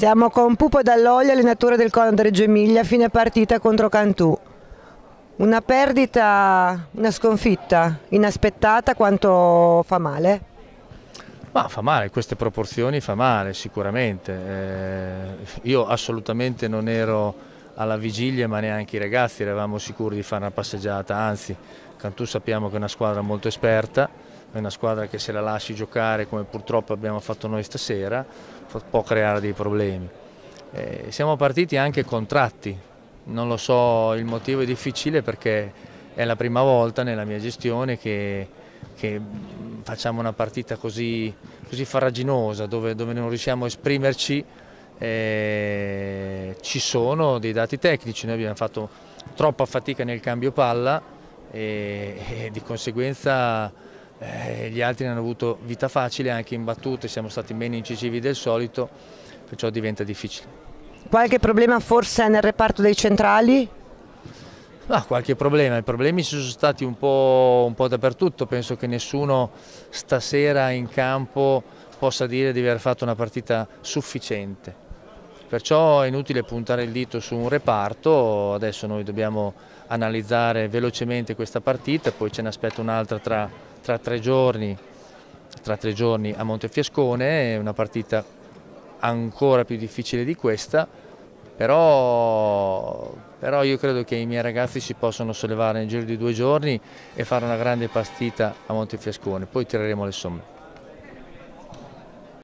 Siamo con Pupo Dall'Oglio, allenatore del Conad Reggio Emilia, fine partita contro Cantù. Una perdita, una sconfitta inaspettata, quanto fa male? Ma fa male, queste proporzioni fa male sicuramente. Eh, io assolutamente non ero alla vigilia ma neanche i ragazzi, eravamo sicuri di fare una passeggiata, anzi Cantù sappiamo che è una squadra molto esperta, è una squadra che se la lasci giocare come purtroppo abbiamo fatto noi stasera può creare dei problemi. Eh, siamo partiti anche contratti, non lo so, il motivo è difficile perché è la prima volta nella mia gestione che, che mm, facciamo una partita così, così farraginosa dove, dove, non riusciamo a esprimerci. Eh, ci sono dei dati tecnici, noi abbiamo fatto troppa fatica nel cambio palla e, e di conseguenza eh, gli altri hanno avuto vita facile anche in battute, siamo stati meno incisivi del solito, perciò diventa difficile. Qualche problema forse nel reparto dei centrali? No, qualche problema, i problemi ci sono stati un po', un po dappertutto, penso che nessuno stasera in campo possa dire di aver fatto una partita sufficiente. Perciò è inutile puntare il dito su un reparto, adesso noi dobbiamo analizzare velocemente questa partita, poi ce ne aspetta un'altra tra, tra, tre giorni, tra tre giorni a Montefiascone, una partita ancora più difficile di questa, però, però io credo che i miei ragazzi si possano sollevare nel giro di due giorni e fare una grande partita a Montefiascone, poi tireremo le somme.